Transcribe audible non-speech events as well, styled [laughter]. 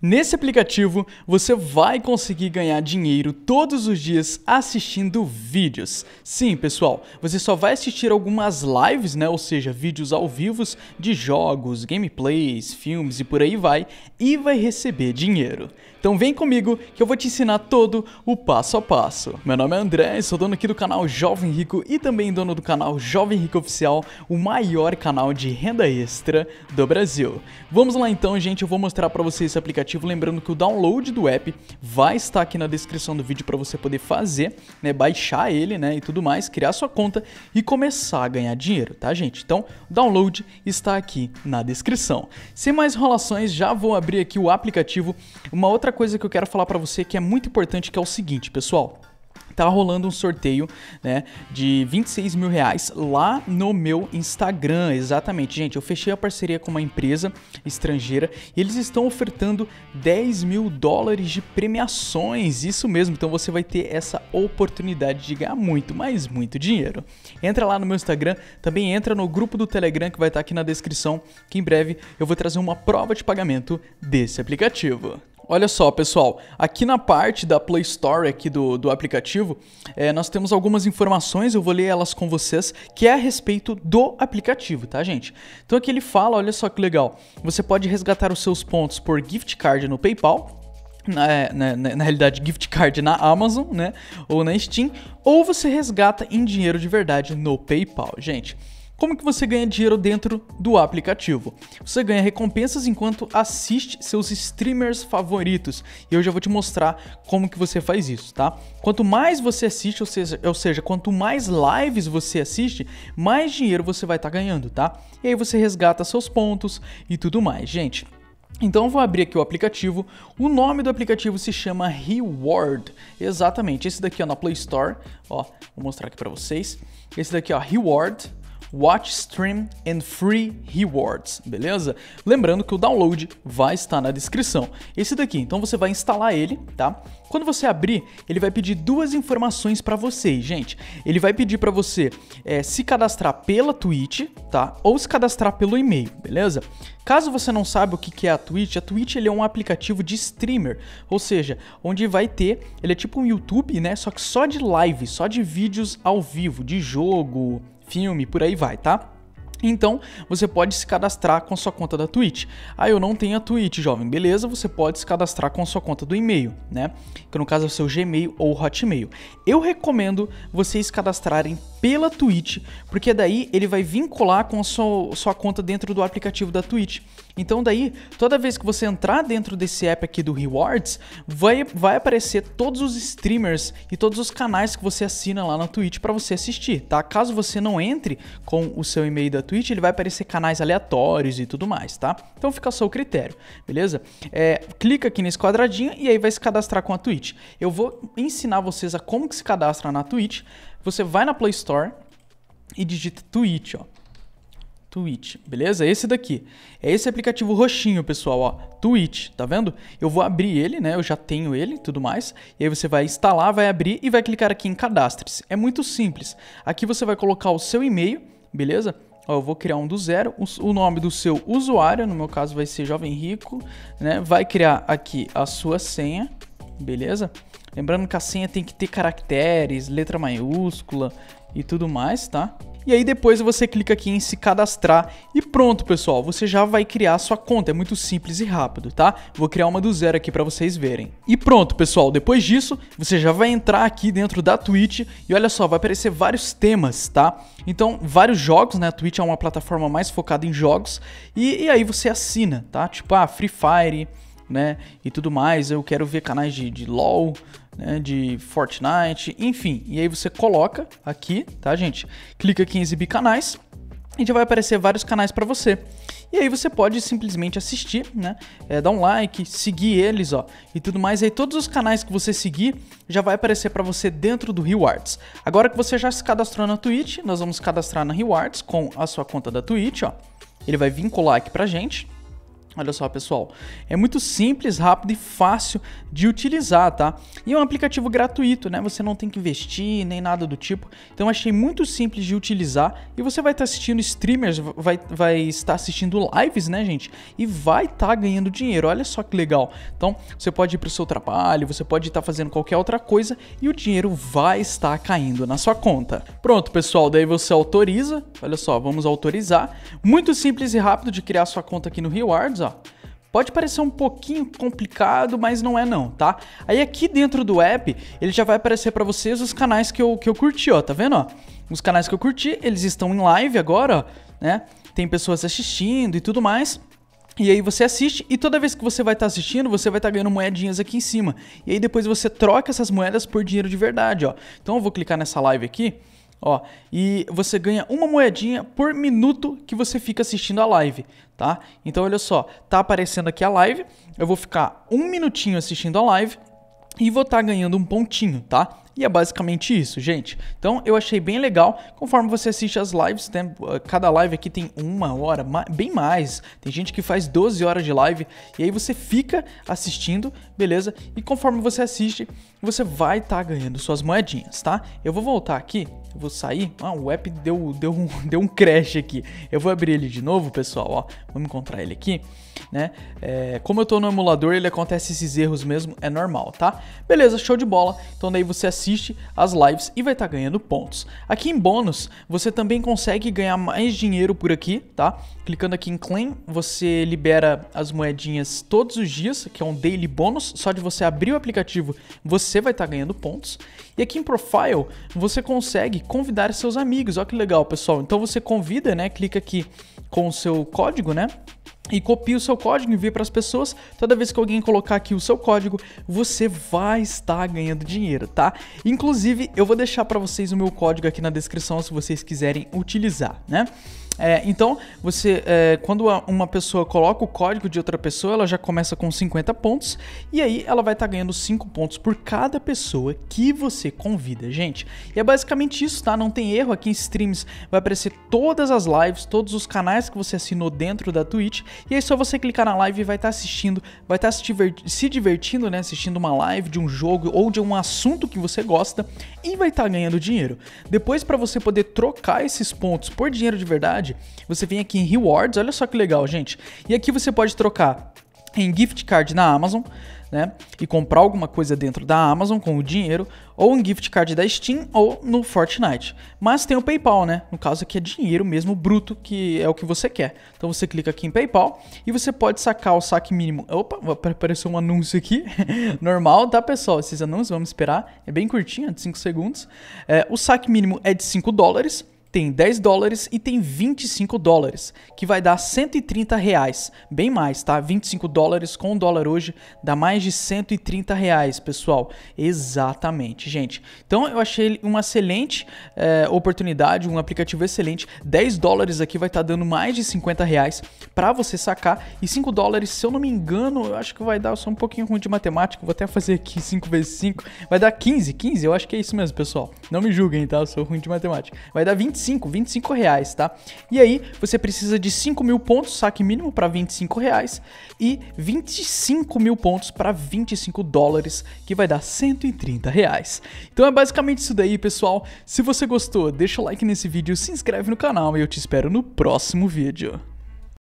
Nesse aplicativo, você vai conseguir ganhar dinheiro todos os dias assistindo vídeos. Sim, pessoal, você só vai assistir algumas lives, né, ou seja, vídeos ao vivo de jogos, gameplays, filmes e por aí vai, e vai receber dinheiro. Então vem comigo que eu vou te ensinar todo o passo a passo. Meu nome é André, sou dono aqui do canal Jovem Rico e também dono do canal Jovem Rico Oficial, o maior canal de renda extra do Brasil. Vamos lá então, gente, eu vou mostrar para vocês esse aplicativo aplicativo. Lembrando que o download do app vai estar aqui na descrição do vídeo para você poder fazer, né, baixar ele, né, e tudo mais, criar sua conta e começar a ganhar dinheiro, tá, gente? Então, o download está aqui na descrição. Sem mais enrolações, já vou abrir aqui o aplicativo. Uma outra coisa que eu quero falar para você que é muito importante que é o seguinte, pessoal, tá rolando um sorteio, né, de 26 mil reais lá no meu Instagram, exatamente. Gente, eu fechei a parceria com uma empresa estrangeira e eles estão ofertando 10 mil dólares de premiações, isso mesmo. Então você vai ter essa oportunidade de ganhar muito, mas muito dinheiro. Entra lá no meu Instagram, também entra no grupo do Telegram que vai estar tá aqui na descrição, que em breve eu vou trazer uma prova de pagamento desse aplicativo. Olha só, pessoal, aqui na parte da Play Store aqui do, do aplicativo, é, nós temos algumas informações, eu vou ler elas com vocês, que é a respeito do aplicativo, tá, gente? Então aqui ele fala, olha só que legal, você pode resgatar os seus pontos por gift card no PayPal, na, eh, na, na, na, realidade, gift card na Amazon, né? Ou na Steam, ou você resgata em dinheiro de verdade no PayPal, gente. Como que você ganha dinheiro dentro do aplicativo? Você ganha recompensas enquanto assiste seus streamers favoritos. E eu já vou te mostrar como que você faz isso, tá? Quanto mais você assiste, ou seja, ou seja quanto mais lives você assiste, mais dinheiro você vai estar tá ganhando, tá? E aí você resgata seus pontos e tudo mais, gente. Então eu vou abrir aqui o aplicativo. O nome do aplicativo se chama Reward. Exatamente, esse daqui ó, é na Play Store, ó, vou mostrar aqui para vocês. Esse daqui ó, Reward. Watch Stream and Free Rewards, beleza? Lembrando que o download vai estar na descrição. Esse daqui, então você vai instalar ele, tá? Quando você abrir, ele vai pedir duas informações para vocês, gente. Ele vai pedir para você é, se cadastrar pela Twitch, tá? Ou se cadastrar pelo e-mail, beleza? Caso você não saiba o que é a Twitch, a Twitch ele é um aplicativo de streamer, ou seja, onde vai ter, ele é tipo um YouTube, né? Só que só de live, só de vídeos ao vivo, de jogo, filme, por aí vai, tá? Então, você pode se cadastrar com sua conta da Twitch. Ah, eu não tenho a Twitch, jovem. Beleza, você pode se cadastrar com sua conta do e-mail, né? Que no caso é o seu Gmail ou Hotmail. Eu recomendo vocês cadastrarem pela Twitch, porque daí ele vai vincular com a sua, sua conta dentro do aplicativo da Twitch. Então daí, toda vez que você entrar dentro desse app aqui do Rewards, vai, vai aparecer todos os streamers e todos os canais que você assina lá na Twitch para você assistir, tá? Caso você não entre com o seu e-mail da Twitch, ele vai aparecer canais aleatórios e tudo mais, tá? Então fica só o critério, beleza? É, clica aqui nesse quadradinho e aí vai se cadastrar com a Twitch. Eu vou ensinar vocês a como que se cadastra na Twitch, você vai na Play Store e digita Twitch, ó. Twitch, beleza? Esse daqui. É esse aplicativo roxinho, pessoal, ó. Twitch, tá vendo? Eu vou abrir ele, né? Eu já tenho ele e tudo mais. E aí você vai instalar, vai abrir e vai clicar aqui em cadastres. É muito simples. Aqui você vai colocar o seu e-mail, beleza? Ó, eu vou criar um do zero, o nome do seu usuário, no meu caso vai ser Jovem Rico, né? Vai criar aqui a sua senha, beleza? Lembrando que a senha tem que ter caracteres, letra maiúscula e tudo mais, tá? E aí depois você clica aqui em se cadastrar e pronto, pessoal, você já vai criar sua conta. É muito simples e rápido, tá? Vou criar uma do zero aqui para vocês verem. E pronto, pessoal, depois disso, você já vai entrar aqui dentro da Twitch e olha só, vai aparecer vários temas, tá? Então, vários jogos, né? A Twitch é uma plataforma mais focada em jogos e, e aí você assina, tá? Tipo, ah, Free Fire, né? E tudo mais. Eu quero ver canais de, de LOL, né? De Fortnite, enfim. E aí você coloca aqui, tá, gente? Clica aqui em exibir canais e já vai aparecer vários canais para você. E aí você pode simplesmente assistir, né? É, dar um like, seguir eles, ó, e tudo mais. E aí todos os canais que você seguir já vai aparecer para você dentro do Rewards. Agora que você já se cadastrou na Twitch, nós vamos cadastrar na Rewards com a sua conta da Twitch, ó. Ele vai vincular aqui pra gente. Olha só, pessoal, é muito simples, rápido e fácil de utilizar, tá? E é um aplicativo gratuito, né? Você não tem que investir nem nada do tipo. Então achei muito simples de utilizar e você vai estar tá assistindo streamers, vai, vai estar assistindo lives, né, gente? E vai estar tá ganhando dinheiro. Olha só que legal. Então, você pode ir para o seu trabalho, você pode estar tá fazendo qualquer outra coisa e o dinheiro vai estar caindo na sua conta. Pronto, pessoal, daí você autoriza. Olha só, vamos autorizar. Muito simples e rápido de criar sua conta aqui no Rewards, ó ó. Pode parecer um pouquinho complicado, mas não é não, tá? Aí aqui dentro do app, ele já vai aparecer para vocês os canais que eu, que eu curti, ó, tá vendo, ó? Os canais que eu curti, eles estão em live agora, ó, né? Tem pessoas assistindo e tudo mais. E aí você assiste e toda vez que você vai estar tá assistindo, você vai estar tá ganhando moedinhas aqui em cima. E aí depois você troca essas moedas por dinheiro de verdade, ó. Então eu vou clicar nessa live aqui. Ó, e você ganha uma moedinha por minuto que você fica assistindo a live, tá? Então olha só, tá aparecendo aqui a live, eu vou ficar um minutinho assistindo a live e vou estar tá ganhando um pontinho, tá? E é basicamente isso, gente. Então eu achei bem legal. Conforme você assiste as lives, tem, né, cada live aqui tem uma hora, bem mais. Tem gente que faz 12 horas de live. E aí você fica assistindo, beleza? E conforme você assiste, você vai estar tá ganhando suas moedinhas, tá? Eu vou voltar aqui eu vou sair. Ah, o app deu, deu, um, [laughs] deu um crash aqui. Eu vou abrir ele de novo, pessoal. Ó, vamos encontrar ele aqui. Né? É, como eu tô no emulador, ele acontece esses erros mesmo. É normal, tá? Beleza, show de bola. Então daí você assiste assiste as lives e vai estar tá ganhando pontos. Aqui em bônus, você também consegue ganhar mais dinheiro por aqui, tá? Clicando aqui em claim, você libera as moedinhas todos os dias, que é um daily bônus, só de você abrir o aplicativo, você vai estar tá ganhando pontos. E aqui em profile, você consegue convidar seus amigos. Olha que legal, pessoal. Então você convida, né? Clica aqui com o seu código, né? e copie o seu código, e envie para as pessoas. Toda vez que alguém colocar aqui o seu código, você vai estar ganhando dinheiro, tá? Inclusive, eu vou deixar para vocês o meu código aqui na descrição se vocês quiserem utilizar, né? É, então, você, é, quando uma pessoa coloca o código de outra pessoa, ela já começa com 50 pontos e aí ela vai estar tá ganhando 5 pontos por cada pessoa que você convida, gente. E é basicamente isso, tá? Não tem erro aqui em streams, vai aparecer todas as lives, todos os canais que você assinou dentro da Twitch e aí só você clicar na live e vai estar tá assistindo, vai estar tá se, se divertindo, né? Assistindo uma live de um jogo ou de um assunto que você gosta e vai estar tá ganhando dinheiro. Depois, para você poder trocar esses pontos por dinheiro de verdade, você vem aqui em Rewards, olha só que legal, gente. E aqui você pode trocar em gift card na Amazon, né? E comprar alguma coisa dentro da Amazon com o dinheiro, ou em gift card da Steam ou no Fortnite. Mas tem o PayPal, né? No caso aqui é dinheiro mesmo bruto, que é o que você quer. Então você clica aqui em PayPal e você pode sacar o saque mínimo. Opa, apareceu um anúncio aqui. [laughs] Normal, tá, pessoal? Esses anúncios, vamos esperar. É bem curtinho, é de 5 segundos. É, o saque mínimo é de 5 dólares tem 10 dólares e tem 25 dólares, que vai dar 130 reais, bem mais, tá? 25 dólares com um dólar hoje dá mais de 130 reais, pessoal. Exatamente, gente. Então eu achei uma excelente é, oportunidade, um aplicativo excelente. 10 dólares aqui vai estar tá dando mais de 50 reais para você sacar e 5 dólares, se eu não me engano, eu acho que vai dar, eu sou um pouquinho ruim de matemática, vou até fazer aqui 5 [laughs] vezes 5, vai dar 15, 15, eu acho que é isso mesmo, pessoal. Não me julguem, tá? Eu sou ruim de matemática. Vai dar 25 25, 25 reais, tá? E aí você precisa de 5 mil pontos, saque mínimo para 25 reais e 25 mil pontos para 25 dólares, que vai dar 130 reais. Então é basicamente isso daí, pessoal. Se você gostou, deixa o like nesse vídeo, se inscreve no canal e eu te espero no próximo vídeo.